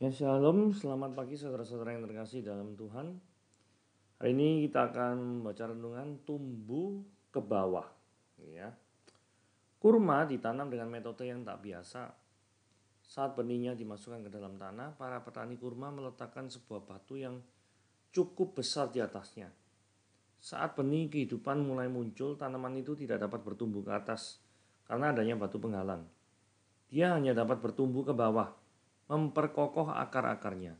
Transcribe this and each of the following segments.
Ya shalom, selamat pagi saudara-saudara yang terkasih dalam Tuhan Hari ini kita akan membaca renungan tumbuh ke bawah ya. Kurma ditanam dengan metode yang tak biasa Saat benihnya dimasukkan ke dalam tanah, para petani kurma meletakkan sebuah batu yang cukup besar di atasnya saat benih kehidupan mulai muncul, tanaman itu tidak dapat bertumbuh ke atas karena adanya batu penghalang. Dia hanya dapat bertumbuh ke bawah, memperkokoh akar-akarnya.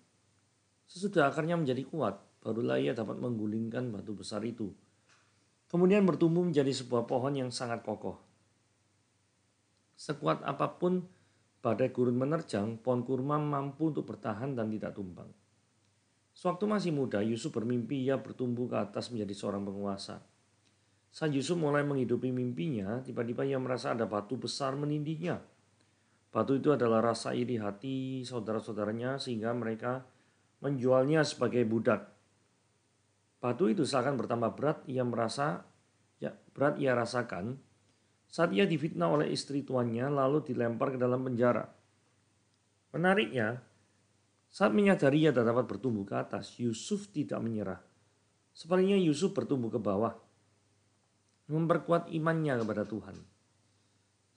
Sesudah akarnya menjadi kuat, barulah ia dapat menggulingkan batu besar itu. Kemudian bertumbuh menjadi sebuah pohon yang sangat kokoh. Sekuat apapun badai gurun menerjang, pohon kurma mampu untuk bertahan dan tidak tumbang. Sewaktu masih muda, Yusuf bermimpi ia bertumbuh ke atas menjadi seorang penguasa. Saat Yusuf mulai menghidupi mimpinya, tiba-tiba ia merasa ada batu besar menindihnya. Batu itu adalah rasa iri hati saudara-saudaranya sehingga mereka menjualnya sebagai budak. Batu itu seakan bertambah berat, ia merasa ya, berat ia rasakan saat ia difitnah oleh istri tuannya lalu dilempar ke dalam penjara. Menariknya, saat menyadari ia tak dapat bertumbuh ke atas, Yusuf tidak menyerah. Sebaliknya Yusuf bertumbuh ke bawah, memperkuat imannya kepada Tuhan.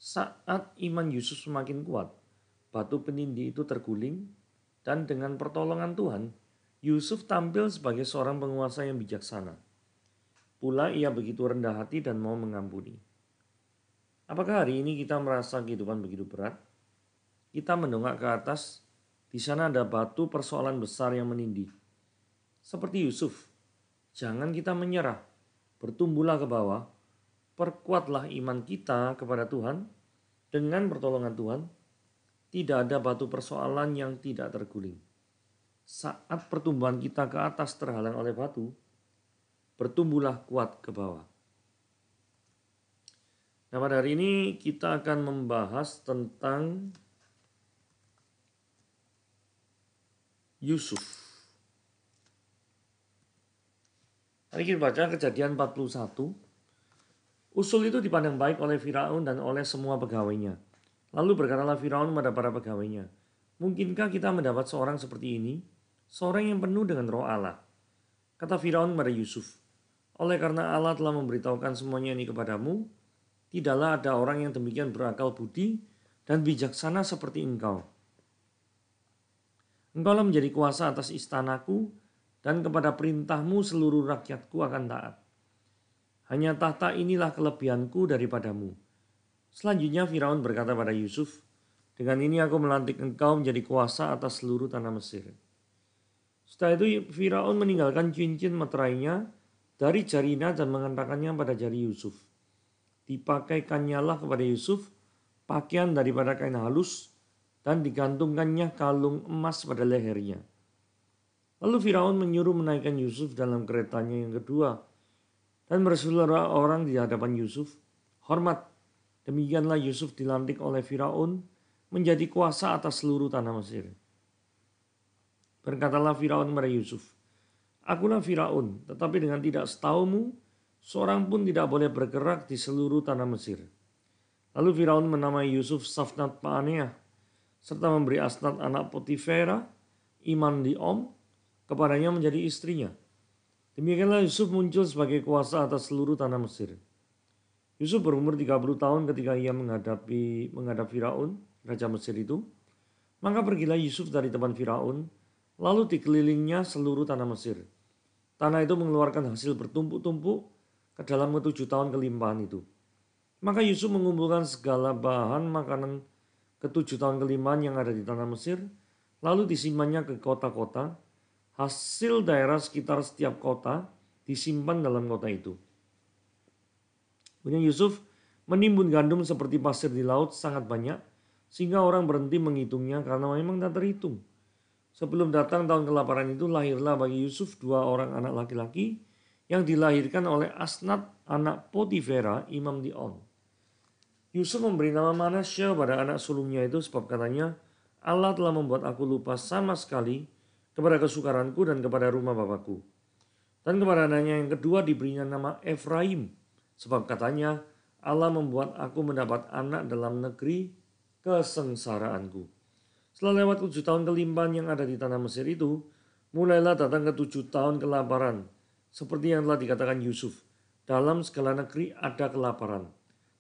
Saat iman Yusuf semakin kuat, batu penindi itu terguling, dan dengan pertolongan Tuhan, Yusuf tampil sebagai seorang penguasa yang bijaksana. Pula ia begitu rendah hati dan mau mengampuni. Apakah hari ini kita merasa kehidupan begitu berat? Kita mendongak ke atas di sana ada batu persoalan besar yang menindih. Seperti Yusuf, jangan kita menyerah. Bertumbuhlah ke bawah, perkuatlah iman kita kepada Tuhan dengan pertolongan Tuhan. Tidak ada batu persoalan yang tidak terguling. Saat pertumbuhan kita ke atas terhalang oleh batu, bertumbuhlah kuat ke bawah. Nah, pada hari ini kita akan membahas tentang Yusuf. Mari kita baca kejadian 41. Usul itu dipandang baik oleh Firaun dan oleh semua pegawainya. Lalu berkatalah Firaun kepada para pegawainya, Mungkinkah kita mendapat seorang seperti ini? Seorang yang penuh dengan roh Allah. Kata Firaun kepada Yusuf, Oleh karena Allah telah memberitahukan semuanya ini kepadamu, tidaklah ada orang yang demikian berakal budi dan bijaksana seperti engkau. Engkaulah menjadi kuasa atas istanaku, dan kepada perintahmu seluruh rakyatku akan taat. Hanya tahta inilah kelebihanku daripadamu. Selanjutnya Firaun berkata pada Yusuf, Dengan ini aku melantik engkau menjadi kuasa atas seluruh tanah Mesir. Setelah itu Firaun meninggalkan cincin meterainya dari jarina dan mengantarkannya pada jari Yusuf. Dipakaikannya lah kepada Yusuf pakaian daripada kain halus dan digantungkannya kalung emas pada lehernya. Lalu Firaun menyuruh menaikkan Yusuf dalam keretanya yang kedua dan bersaudara orang di hadapan Yusuf. Hormat, demikianlah Yusuf dilantik oleh Firaun menjadi kuasa atas seluruh tanah Mesir. Berkatalah Firaun kepada Yusuf, Akulah Firaun, tetapi dengan tidak setahumu, seorang pun tidak boleh bergerak di seluruh tanah Mesir. Lalu Firaun menamai Yusuf Safnat Paaneah, serta memberi Asnat anak Potifera, Iman di Om, kepadanya menjadi istrinya. Demikianlah Yusuf muncul sebagai kuasa atas seluruh tanah Mesir. Yusuf berumur 30 tahun ketika ia menghadapi menghadap Firaun, Raja Mesir itu. Maka pergilah Yusuf dari teman Firaun, lalu dikelilingnya seluruh tanah Mesir. Tanah itu mengeluarkan hasil bertumpuk-tumpuk ke dalam ketujuh tahun kelimpahan itu. Maka Yusuf mengumpulkan segala bahan makanan ketujuh tahun kelimaan yang ada di tanah Mesir, lalu disimpannya ke kota-kota, hasil daerah sekitar setiap kota disimpan dalam kota itu. Kemudian Yusuf menimbun gandum seperti pasir di laut sangat banyak, sehingga orang berhenti menghitungnya karena memang tak terhitung. Sebelum datang tahun kelaparan itu lahirlah bagi Yusuf dua orang anak laki-laki yang dilahirkan oleh Asnat anak Potifera, imam Dion. Yusuf memberi nama Manasya pada anak sulungnya itu sebab katanya, Allah telah membuat aku lupa sama sekali kepada kesukaranku dan kepada rumah bapakku. Dan kepada anaknya yang kedua diberinya nama Efraim, sebab katanya Allah membuat aku mendapat anak dalam negeri kesengsaraanku. Setelah lewat tujuh tahun kelimpahan yang ada di tanah Mesir itu, mulailah datang ke tujuh tahun kelaparan, seperti yang telah dikatakan Yusuf. Dalam segala negeri ada kelaparan.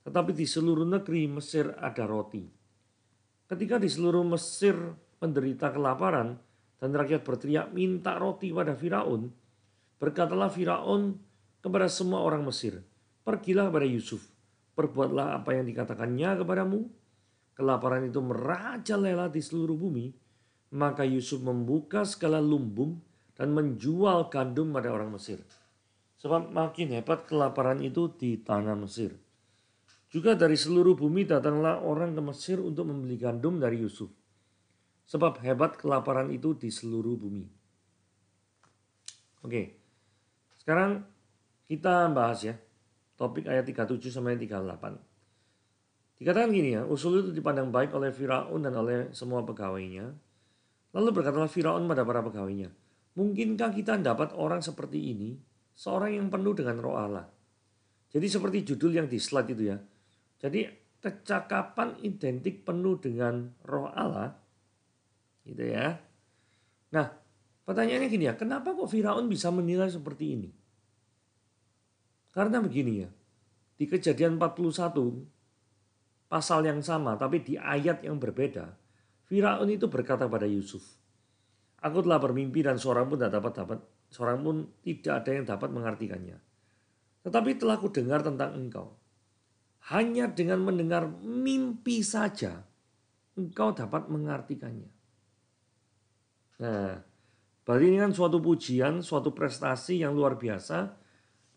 Tetapi di seluruh negeri Mesir ada roti. Ketika di seluruh Mesir menderita kelaparan dan rakyat berteriak minta roti pada Firaun, berkatalah Firaun kepada semua orang Mesir, pergilah kepada Yusuf, perbuatlah apa yang dikatakannya kepadamu. Kelaparan itu merajalela di seluruh bumi, maka Yusuf membuka segala lumbung dan menjual gandum pada orang Mesir. Sebab makin hebat kelaparan itu di tanah Mesir. Juga dari seluruh bumi datanglah orang ke Mesir untuk membeli gandum dari Yusuf. Sebab hebat kelaparan itu di seluruh bumi. Oke, sekarang kita bahas ya topik ayat 37 sampai 38. Dikatakan gini ya, usul itu dipandang baik oleh Firaun dan oleh semua pegawainya. Lalu berkatalah Firaun pada para pegawainya, Mungkinkah kita dapat orang seperti ini, seorang yang penuh dengan roh Allah? Jadi seperti judul yang di slide itu ya, jadi kecakapan identik penuh dengan roh Allah. Gitu ya. Nah, pertanyaannya gini ya, kenapa kok Firaun bisa menilai seperti ini? Karena begini ya, di kejadian 41, pasal yang sama tapi di ayat yang berbeda, Firaun itu berkata pada Yusuf, Aku telah bermimpi dan seorang pun tidak dapat dapat, seorang pun tidak ada yang dapat mengartikannya. Tetapi telah ku dengar tentang engkau, hanya dengan mendengar mimpi saja engkau dapat mengartikannya. Nah, berarti ini kan suatu pujian, suatu prestasi yang luar biasa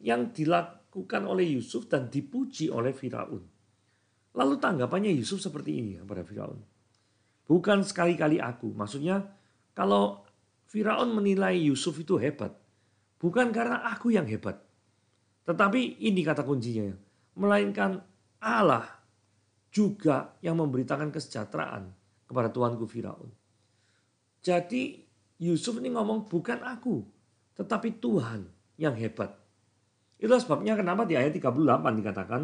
yang dilakukan oleh Yusuf dan dipuji oleh Firaun. Lalu tanggapannya Yusuf seperti ini kepada ya Firaun. Bukan sekali-kali aku, maksudnya kalau Firaun menilai Yusuf itu hebat, bukan karena aku yang hebat. Tetapi ini kata kuncinya, melainkan Allah juga yang memberitakan kesejahteraan kepada tuanku Firaun. Jadi Yusuf ini ngomong bukan aku, tetapi Tuhan yang hebat. Itulah sebabnya kenapa di ayat 38 dikatakan,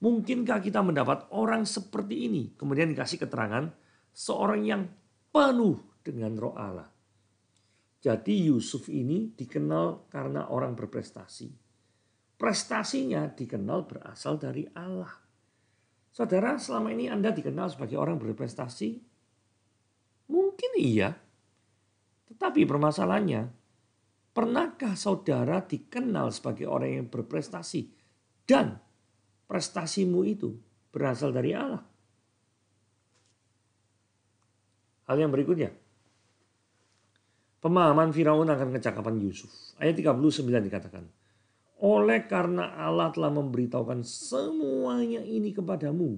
mungkinkah kita mendapat orang seperti ini? Kemudian dikasih keterangan, seorang yang penuh dengan roh Allah. Jadi Yusuf ini dikenal karena orang berprestasi. Prestasinya dikenal berasal dari Allah. Saudara, selama ini Anda dikenal sebagai orang berprestasi? Mungkin iya. Tetapi permasalahannya, pernahkah saudara dikenal sebagai orang yang berprestasi dan prestasimu itu berasal dari Allah? Hal yang berikutnya, pemahaman Firaun akan kecakapan Yusuf. Ayat 39 dikatakan, oleh karena Allah telah memberitahukan semuanya ini kepadamu,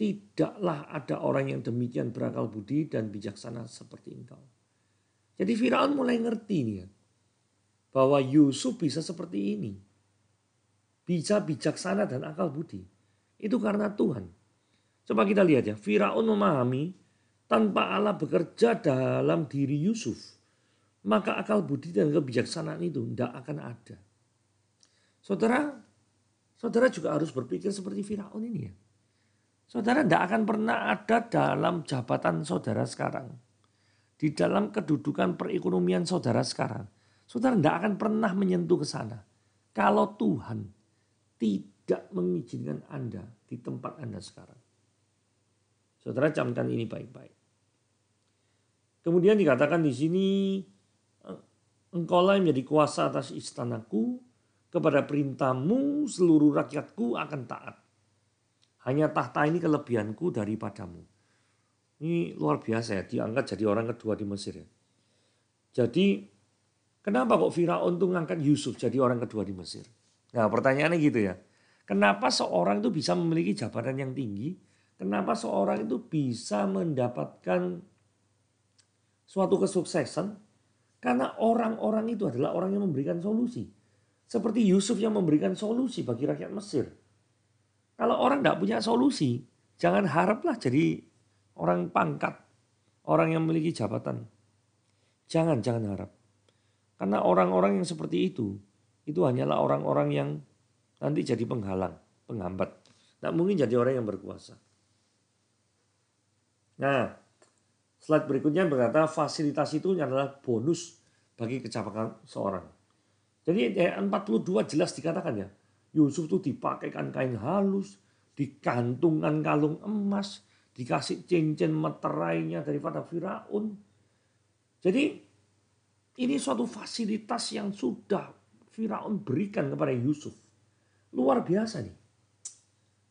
tidaklah ada orang yang demikian berakal budi dan bijaksana seperti engkau. Jadi Firaun mulai ngerti nih ya, bahwa Yusuf bisa seperti ini. Bisa bijaksana dan akal budi. Itu karena Tuhan. Coba kita lihat ya, Firaun memahami tanpa Allah bekerja dalam diri Yusuf, maka akal budi dan kebijaksanaan itu tidak akan ada. Saudara, saudara juga harus berpikir seperti Firaun ini ya. Saudara tidak akan pernah ada dalam jabatan saudara sekarang. Di dalam kedudukan perekonomian saudara sekarang. Saudara tidak akan pernah menyentuh ke sana. Kalau Tuhan tidak mengizinkan Anda di tempat Anda sekarang. Saudara camkan ini baik-baik. Kemudian dikatakan di sini, engkau lah yang menjadi kuasa atas istanaku, kepada perintahmu seluruh rakyatku akan taat. Hanya tahta ini kelebihanku daripadamu. Ini luar biasa ya, diangkat jadi orang kedua di Mesir ya. Jadi kenapa kok Firaun tuh ngangkat Yusuf jadi orang kedua di Mesir? Nah pertanyaannya gitu ya. Kenapa seorang itu bisa memiliki jabatan yang tinggi? Kenapa seorang itu bisa mendapatkan suatu kesuksesan? Karena orang-orang itu adalah orang yang memberikan solusi. Seperti Yusuf yang memberikan solusi bagi rakyat Mesir. Kalau orang tidak punya solusi, jangan haraplah jadi orang pangkat, orang yang memiliki jabatan. Jangan, jangan harap. Karena orang-orang yang seperti itu, itu hanyalah orang-orang yang nanti jadi penghalang, penghambat. Tidak mungkin jadi orang yang berkuasa. Nah, slide berikutnya berkata fasilitas itu adalah bonus bagi kecapakan seorang. Jadi ayat eh, 42 jelas dikatakan ya, Yusuf itu dipakaikan kain halus, digantungkan kalung emas, dikasih cincin meterainya daripada Firaun. Jadi ini suatu fasilitas yang sudah Firaun berikan kepada Yusuf. Luar biasa nih.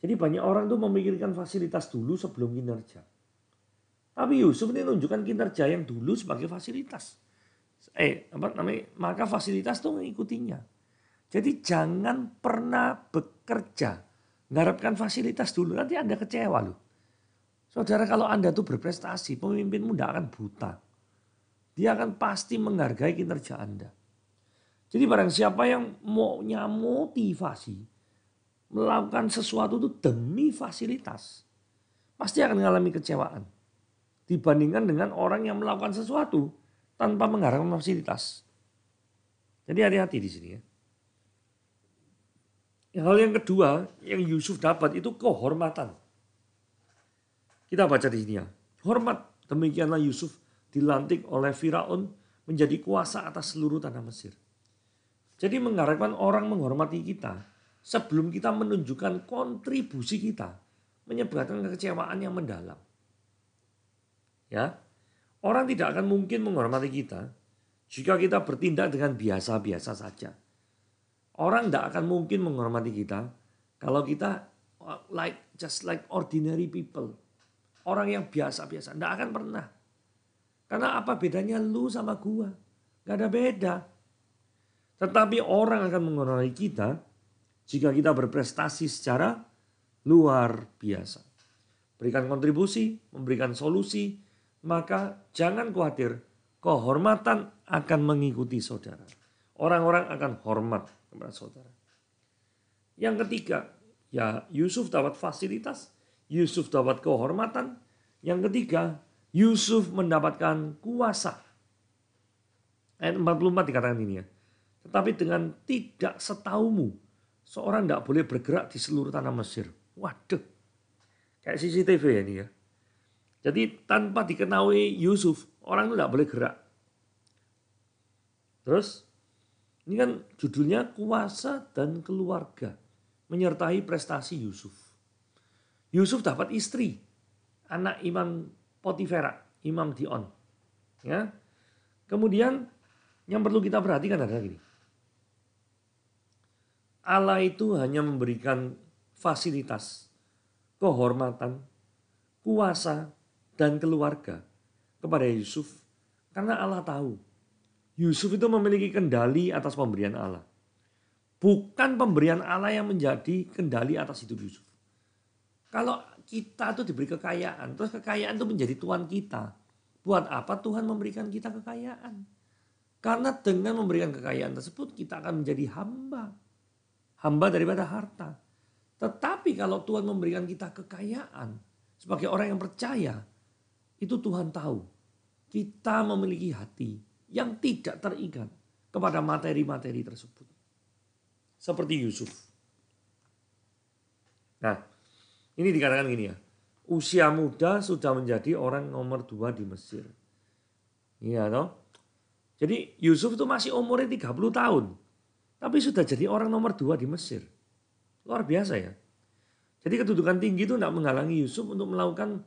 Jadi banyak orang tuh memikirkan fasilitas dulu sebelum kinerja. Tapi Yusuf ini menunjukkan kinerja yang dulu sebagai fasilitas eh apa namanya maka fasilitas tuh mengikutinya. Jadi jangan pernah bekerja mengharapkan fasilitas dulu nanti Anda kecewa loh. Saudara kalau Anda tuh berprestasi, pemimpinmu tidak akan buta. Dia akan pasti menghargai kinerja Anda. Jadi barang siapa yang maunya motivasi melakukan sesuatu itu demi fasilitas, pasti akan mengalami kecewaan. Dibandingkan dengan orang yang melakukan sesuatu tanpa mengharapkan fasilitas. Jadi hati-hati di sini ya. Hal yang kedua yang Yusuf dapat itu kehormatan. Kita baca di sini ya. Hormat demikianlah Yusuf dilantik oleh Firaun menjadi kuasa atas seluruh tanah Mesir. Jadi mengharapkan orang menghormati kita sebelum kita menunjukkan kontribusi kita menyebabkan kekecewaan yang mendalam. Ya, Orang tidak akan mungkin menghormati kita jika kita bertindak dengan biasa-biasa saja. Orang tidak akan mungkin menghormati kita kalau kita uh, like just like ordinary people. Orang yang biasa-biasa tidak akan pernah. Karena apa bedanya lu sama gua? Gak ada beda. Tetapi orang akan menghormati kita jika kita berprestasi secara luar biasa. Berikan kontribusi, memberikan solusi, maka jangan khawatir, kehormatan akan mengikuti saudara. Orang-orang akan hormat kepada saudara. Yang ketiga, ya Yusuf dapat fasilitas, Yusuf dapat kehormatan. Yang ketiga, Yusuf mendapatkan kuasa. Ayat 44 dikatakan ini ya. Tetapi dengan tidak setahumu, seorang tidak boleh bergerak di seluruh tanah Mesir. Waduh, kayak CCTV ya ini ya. Jadi tanpa diketahui Yusuf, orang itu tidak boleh gerak. Terus, ini kan judulnya kuasa dan keluarga menyertai prestasi Yusuf. Yusuf dapat istri, anak Imam Potifera, Imam Dion. Ya. Kemudian yang perlu kita perhatikan adalah gini. Allah itu hanya memberikan fasilitas, kehormatan, kuasa, dan keluarga kepada Yusuf karena Allah tahu Yusuf itu memiliki kendali atas pemberian Allah. Bukan pemberian Allah yang menjadi kendali atas hidup Yusuf. Kalau kita tuh diberi kekayaan, terus kekayaan itu menjadi tuan kita. Buat apa Tuhan memberikan kita kekayaan? Karena dengan memberikan kekayaan tersebut kita akan menjadi hamba. Hamba daripada harta. Tetapi kalau Tuhan memberikan kita kekayaan sebagai orang yang percaya, itu Tuhan tahu. Kita memiliki hati yang tidak terikat kepada materi-materi tersebut. Seperti Yusuf. Nah, ini dikatakan gini ya. Usia muda sudah menjadi orang nomor dua di Mesir. Iya toh? Jadi Yusuf itu masih umurnya 30 tahun. Tapi sudah jadi orang nomor dua di Mesir. Luar biasa ya. Jadi kedudukan tinggi itu tidak menghalangi Yusuf untuk melakukan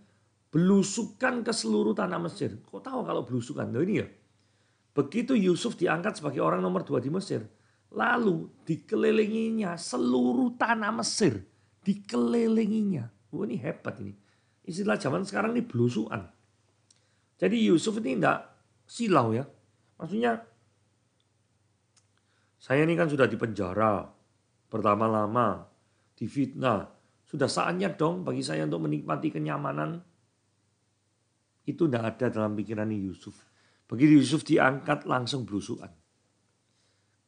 belusukan ke seluruh tanah Mesir. Kok tahu kalau belusukan? Nah, ini ya. Begitu Yusuf diangkat sebagai orang nomor dua di Mesir, lalu dikelilinginya seluruh tanah Mesir, dikelilinginya. Wah oh, ini hebat ini. Istilah zaman sekarang ini belusuan. Jadi Yusuf ini tidak silau ya. Maksudnya saya ini kan sudah di penjara. pertama lama di fitnah. Sudah saatnya dong bagi saya untuk menikmati kenyamanan itu tidak ada dalam pikiran Yusuf. Begitu Yusuf diangkat langsung belusuan.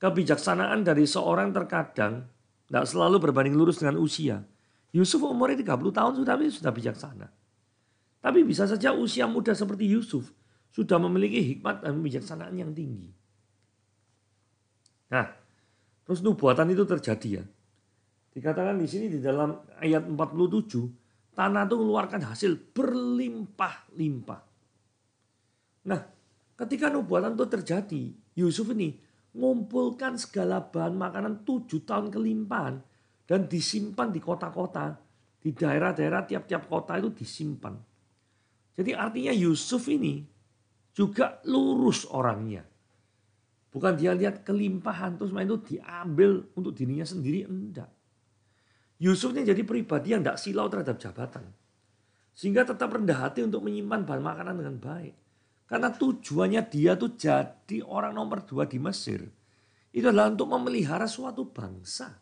Kebijaksanaan dari seorang terkadang tidak selalu berbanding lurus dengan usia. Yusuf umurnya 30 tahun sudah sudah bijaksana. Tapi bisa saja usia muda seperti Yusuf sudah memiliki hikmat dan kebijaksanaan yang tinggi. Nah, terus nubuatan itu terjadi ya. Dikatakan di sini di dalam ayat 47, Tanah itu mengeluarkan hasil berlimpah-limpah. Nah, ketika nubuatan itu terjadi, Yusuf ini ngumpulkan segala bahan makanan tujuh tahun kelimpahan dan disimpan di kota-kota, di daerah-daerah tiap-tiap kota itu disimpan. Jadi artinya Yusuf ini juga lurus orangnya. Bukan dia lihat kelimpahan terus main itu diambil untuk dirinya sendiri, enggak. Yusuf ini jadi pribadi yang tidak silau terhadap jabatan. Sehingga tetap rendah hati untuk menyimpan bahan makanan dengan baik. Karena tujuannya dia tuh jadi orang nomor dua di Mesir. Itu adalah untuk memelihara suatu bangsa.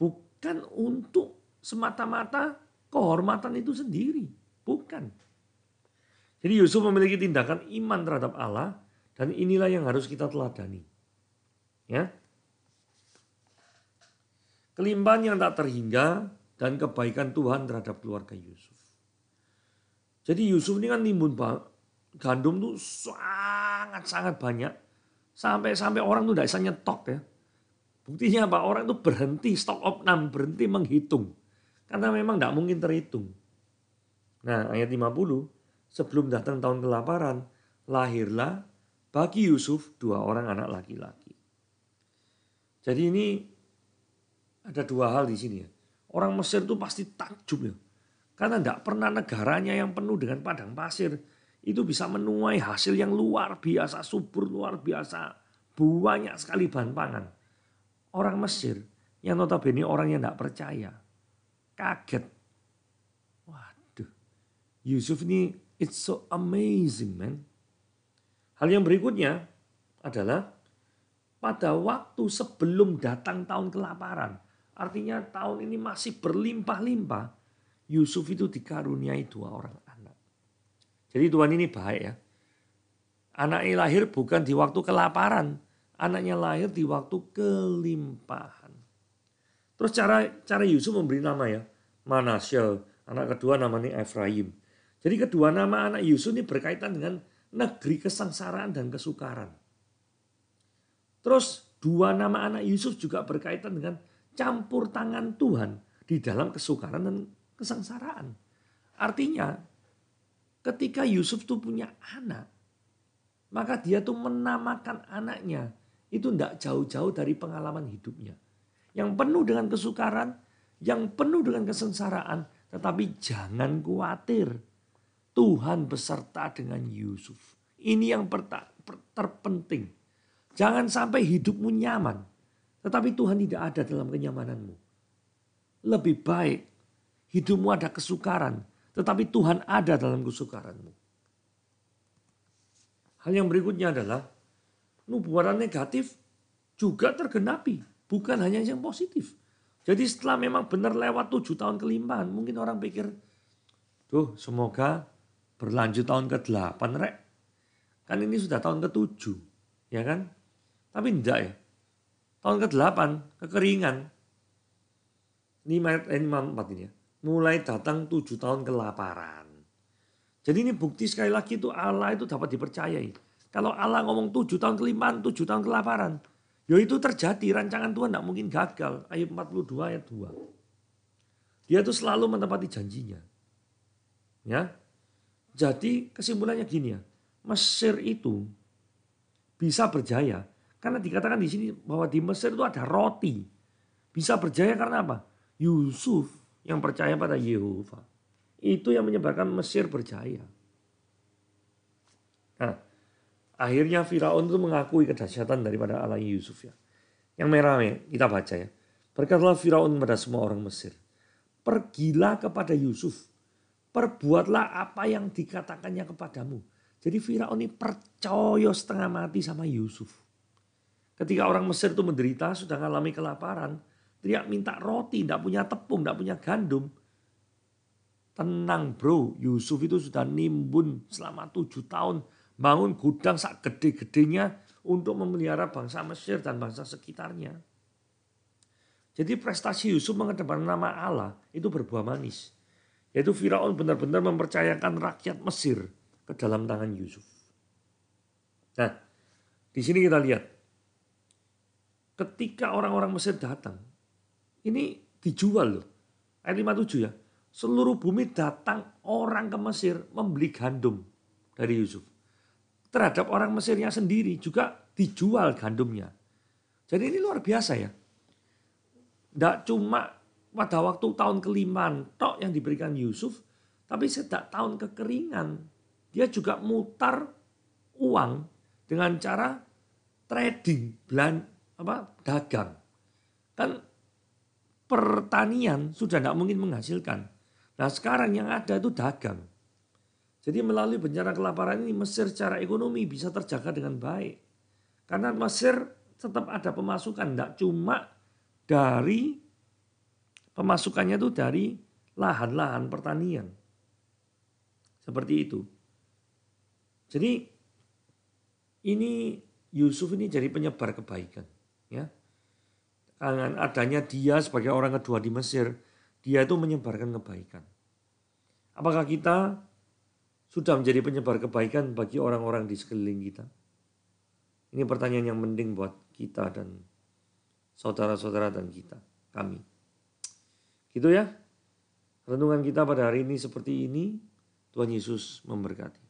Bukan untuk semata-mata kehormatan itu sendiri. Bukan. Jadi Yusuf memiliki tindakan iman terhadap Allah dan inilah yang harus kita teladani. Ya, kelimpahan yang tak terhingga, dan kebaikan Tuhan terhadap keluarga Yusuf. Jadi Yusuf ini kan nimbun gandum tuh sangat-sangat banyak. Sampai-sampai orang tuh tidak bisa nyetok ya. Buktinya apa? Orang tuh berhenti stok opnam, berhenti menghitung. Karena memang tidak mungkin terhitung. Nah ayat 50, sebelum datang tahun kelaparan, lahirlah bagi Yusuf dua orang anak laki-laki. Jadi ini ada dua hal di sini ya. Orang Mesir itu pasti takjub ya. Karena tidak pernah negaranya yang penuh dengan padang pasir itu bisa menuai hasil yang luar biasa, subur luar biasa, banyak sekali bahan pangan. Orang Mesir yang notabene orang yang tidak percaya, kaget. Waduh, Yusuf ini it's so amazing man. Hal yang berikutnya adalah pada waktu sebelum datang tahun kelaparan, Artinya tahun ini masih berlimpah-limpah. Yusuf itu dikaruniai dua orang anak. Jadi Tuhan ini baik ya. Anaknya lahir bukan di waktu kelaparan. Anaknya lahir di waktu kelimpahan. Terus cara cara Yusuf memberi nama ya. Manasya, anak kedua namanya Efraim. Jadi kedua nama anak Yusuf ini berkaitan dengan negeri kesengsaraan dan kesukaran. Terus dua nama anak Yusuf juga berkaitan dengan campur tangan Tuhan di dalam kesukaran dan kesengsaraan. Artinya, ketika Yusuf tuh punya anak, maka dia tuh menamakan anaknya itu tidak jauh-jauh dari pengalaman hidupnya. Yang penuh dengan kesukaran, yang penuh dengan kesengsaraan, tetapi jangan khawatir. Tuhan beserta dengan Yusuf. Ini yang terpenting. Jangan sampai hidupmu nyaman. Tetapi Tuhan tidak ada dalam kenyamananmu. Lebih baik hidupmu ada kesukaran, tetapi Tuhan ada dalam kesukaranmu. Hal yang berikutnya adalah nubuatan negatif juga tergenapi, bukan hanya yang positif. Jadi setelah memang benar lewat tujuh tahun kelimpahan, mungkin orang pikir, tuh semoga berlanjut tahun ke-8 rek. Kan ini sudah tahun ke-7, ya kan? Tapi enggak ya. Tahun ke-8, kekeringan. Ini mayat eh, ini empat ini ya. Mulai datang tujuh tahun kelaparan. Jadi ini bukti sekali lagi itu Allah itu dapat dipercayai. Kalau Allah ngomong tujuh tahun kelimpahan, tujuh tahun kelaparan. Ya itu terjadi, rancangan Tuhan tidak mungkin gagal. Ayat 42 ayat 2. Dia itu selalu menepati janjinya. Ya. Jadi kesimpulannya gini ya. Mesir itu bisa berjaya karena dikatakan di sini bahwa di Mesir itu ada roti. Bisa berjaya karena apa? Yusuf yang percaya pada Yehova. Itu yang menyebabkan Mesir berjaya. Nah, akhirnya Firaun itu mengakui kedahsyatan daripada Allah Yusuf ya. Yang merah kita baca ya. Berkatalah Firaun kepada semua orang Mesir. Pergilah kepada Yusuf. Perbuatlah apa yang dikatakannya kepadamu. Jadi Firaun ini percaya setengah mati sama Yusuf. Ketika orang Mesir itu menderita, sudah mengalami kelaparan, teriak minta roti, tidak punya tepung, tidak punya gandum. Tenang bro, Yusuf itu sudah nimbun selama tujuh tahun, bangun gudang sak gede-gedenya untuk memelihara bangsa Mesir dan bangsa sekitarnya. Jadi prestasi Yusuf mengedepankan nama Allah itu berbuah manis. Yaitu Firaun benar-benar mempercayakan rakyat Mesir ke dalam tangan Yusuf. Nah, di sini kita lihat ketika orang-orang Mesir datang, ini dijual loh. Ayat 57 ya. Seluruh bumi datang orang ke Mesir membeli gandum dari Yusuf. Terhadap orang Mesirnya sendiri juga dijual gandumnya. Jadi ini luar biasa ya. Tidak cuma pada waktu tahun kelima tok yang diberikan Yusuf, tapi sejak tahun kekeringan dia juga mutar uang dengan cara trading, belan, apa dagang. Kan pertanian sudah tidak mungkin menghasilkan. Nah sekarang yang ada itu dagang. Jadi melalui bencana kelaparan ini Mesir secara ekonomi bisa terjaga dengan baik. Karena Mesir tetap ada pemasukan, tidak cuma dari pemasukannya itu dari lahan-lahan pertanian. Seperti itu. Jadi ini Yusuf ini jadi penyebar kebaikan ya dengan adanya dia sebagai orang kedua di Mesir dia itu menyebarkan kebaikan apakah kita sudah menjadi penyebar kebaikan bagi orang-orang di sekeliling kita ini pertanyaan yang penting buat kita dan saudara-saudara dan kita kami gitu ya renungan kita pada hari ini seperti ini Tuhan Yesus memberkati